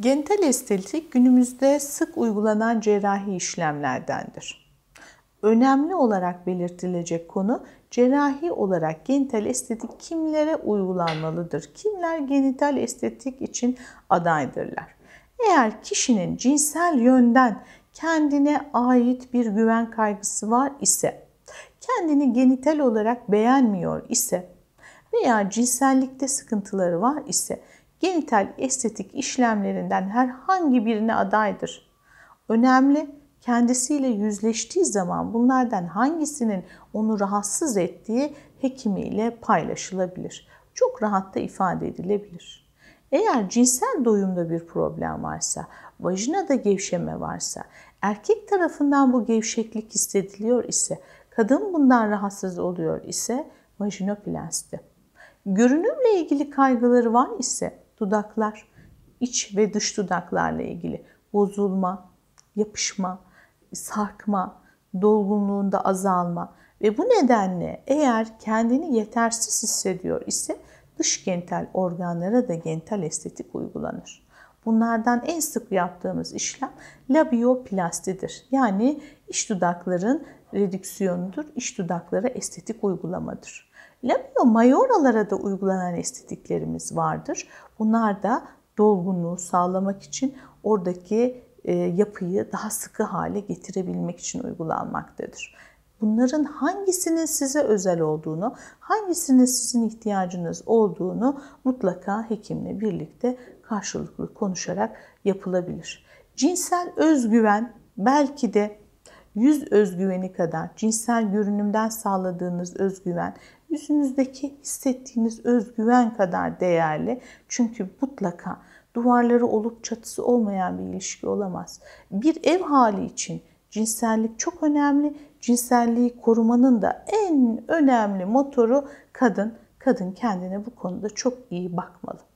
Genital estetik günümüzde sık uygulanan cerrahi işlemlerdendir. Önemli olarak belirtilecek konu cerrahi olarak genital estetik kimlere uygulanmalıdır? Kimler genital estetik için adaydırlar? Eğer kişinin cinsel yönden kendine ait bir güven kaygısı var ise, kendini genital olarak beğenmiyor ise veya cinsellikte sıkıntıları var ise genital estetik işlemlerinden herhangi birine adaydır. Önemli kendisiyle yüzleştiği zaman bunlardan hangisinin onu rahatsız ettiği hekimiyle paylaşılabilir. Çok rahatla ifade edilebilir. Eğer cinsel doyumda bir problem varsa, vajinada gevşeme varsa, erkek tarafından bu gevşeklik hissediliyor ise, kadın bundan rahatsız oluyor ise vajinoplasti. Görünümle ilgili kaygıları var ise dudaklar, iç ve dış dudaklarla ilgili bozulma, yapışma, sarkma, dolgunluğunda azalma ve bu nedenle eğer kendini yetersiz hissediyor ise dış genital organlara da genital estetik uygulanır. Bunlardan en sık yaptığımız işlem labioplastidir. Yani iç dudakların redüksiyondur. İç dudaklara estetik uygulamadır. Labio mayoralara da uygulanan estetiklerimiz vardır. Bunlar da dolgunluğu sağlamak için oradaki e, yapıyı daha sıkı hale getirebilmek için uygulanmaktadır. Bunların hangisinin size özel olduğunu, hangisinin sizin ihtiyacınız olduğunu mutlaka hekimle birlikte karşılıklı konuşarak yapılabilir. Cinsel özgüven belki de yüz özgüveni kadar cinsel görünümden sağladığınız özgüven yüzünüzdeki hissettiğiniz özgüven kadar değerli. Çünkü mutlaka duvarları olup çatısı olmayan bir ilişki olamaz. Bir ev hali için cinsellik çok önemli. Cinselliği korumanın da en önemli motoru kadın. Kadın kendine bu konuda çok iyi bakmalı.